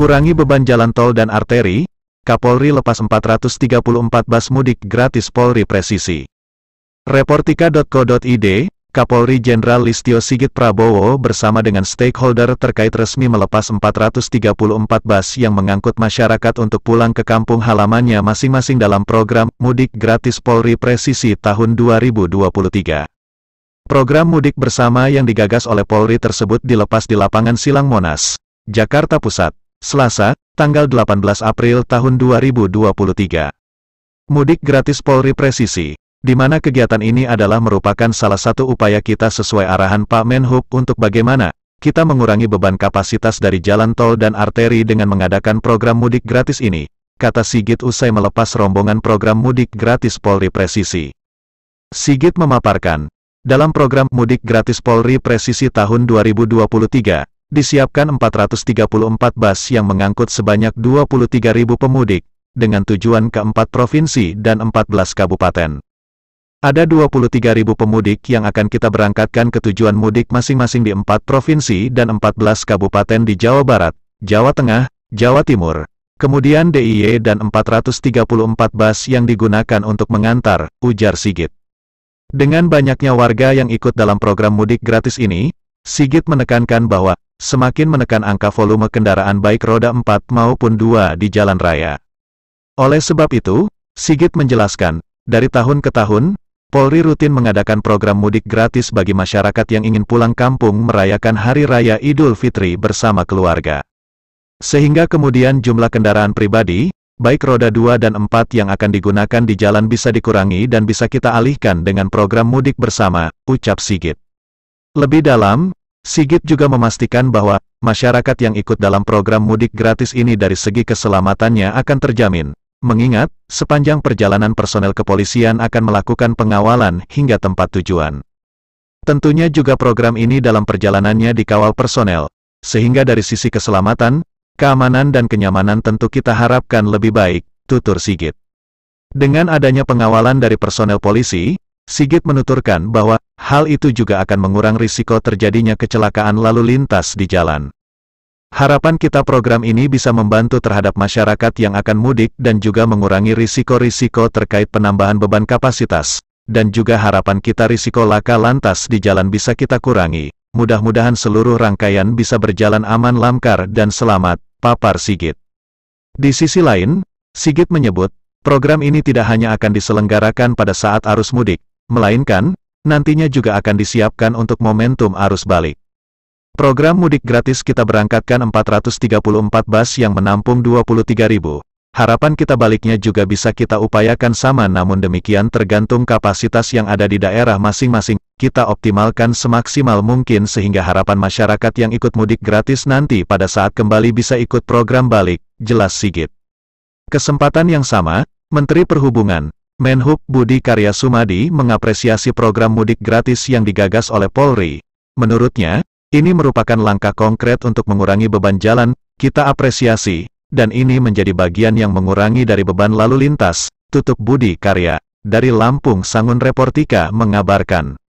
Kurangi beban jalan tol dan arteri, Kapolri lepas 434 bus mudik gratis Polri presisi. Reportika.co.id, Kapolri Jenderal Listio Sigit Prabowo bersama dengan stakeholder terkait resmi melepas 434 bus yang mengangkut masyarakat untuk pulang ke kampung halamannya masing-masing dalam program Mudik Gratis Polri Presisi tahun 2023. Program mudik bersama yang digagas oleh Polri tersebut dilepas di lapangan Silang Monas, Jakarta Pusat. Selasa, tanggal 18 April tahun 2023. Mudik gratis Polri Presisi, di mana kegiatan ini adalah merupakan salah satu upaya kita sesuai arahan Pak Menhub untuk bagaimana kita mengurangi beban kapasitas dari jalan tol dan arteri dengan mengadakan program mudik gratis ini, kata Sigit usai melepas rombongan program mudik gratis Polri Presisi. Sigit memaparkan, dalam program mudik gratis Polri Presisi tahun 2023, disiapkan 434 bus yang mengangkut sebanyak 23.000 pemudik, dengan tujuan ke 4 provinsi dan 14 kabupaten. Ada 23.000 pemudik yang akan kita berangkatkan ke tujuan mudik masing-masing di 4 provinsi dan 14 kabupaten di Jawa Barat, Jawa Tengah, Jawa Timur. Kemudian DIY dan 434 bus yang digunakan untuk mengantar, ujar Sigit. Dengan banyaknya warga yang ikut dalam program mudik gratis ini, Sigit menekankan bahwa semakin menekan angka volume kendaraan baik roda 4 maupun 2 di jalan raya. Oleh sebab itu, Sigit menjelaskan, dari tahun ke tahun, Polri rutin mengadakan program mudik gratis bagi masyarakat yang ingin pulang kampung merayakan Hari Raya Idul Fitri bersama keluarga. Sehingga kemudian jumlah kendaraan pribadi, baik roda 2 dan 4 yang akan digunakan di jalan bisa dikurangi dan bisa kita alihkan dengan program mudik bersama, ucap Sigit. Lebih dalam, Sigit juga memastikan bahwa, masyarakat yang ikut dalam program mudik gratis ini dari segi keselamatannya akan terjamin. Mengingat, sepanjang perjalanan personel kepolisian akan melakukan pengawalan hingga tempat tujuan. Tentunya juga program ini dalam perjalanannya dikawal personel, sehingga dari sisi keselamatan, keamanan dan kenyamanan tentu kita harapkan lebih baik, tutur Sigit. Dengan adanya pengawalan dari personel polisi, Sigit menuturkan bahwa hal itu juga akan mengurang risiko terjadinya kecelakaan lalu lintas di jalan. Harapan kita program ini bisa membantu terhadap masyarakat yang akan mudik dan juga mengurangi risiko-risiko terkait penambahan beban kapasitas, dan juga harapan kita risiko laka lantas di jalan bisa kita kurangi. Mudah-mudahan seluruh rangkaian bisa berjalan aman lamkar dan selamat, papar Sigit. Di sisi lain, Sigit menyebut, program ini tidak hanya akan diselenggarakan pada saat arus mudik, melainkan, nantinya juga akan disiapkan untuk momentum arus balik. Program mudik gratis kita berangkatkan 434 bus yang menampung ribu. Harapan kita baliknya juga bisa kita upayakan sama namun demikian tergantung kapasitas yang ada di daerah masing-masing, kita optimalkan semaksimal mungkin sehingga harapan masyarakat yang ikut mudik gratis nanti pada saat kembali bisa ikut program balik, jelas Sigit. Kesempatan yang sama, Menteri Perhubungan, Menhub Budi Karya Sumadi mengapresiasi program mudik gratis yang digagas oleh Polri. Menurutnya, ini merupakan langkah konkret untuk mengurangi beban jalan, kita apresiasi, dan ini menjadi bagian yang mengurangi dari beban lalu lintas, tutup Budi Karya. Dari Lampung Sangun Reportika mengabarkan.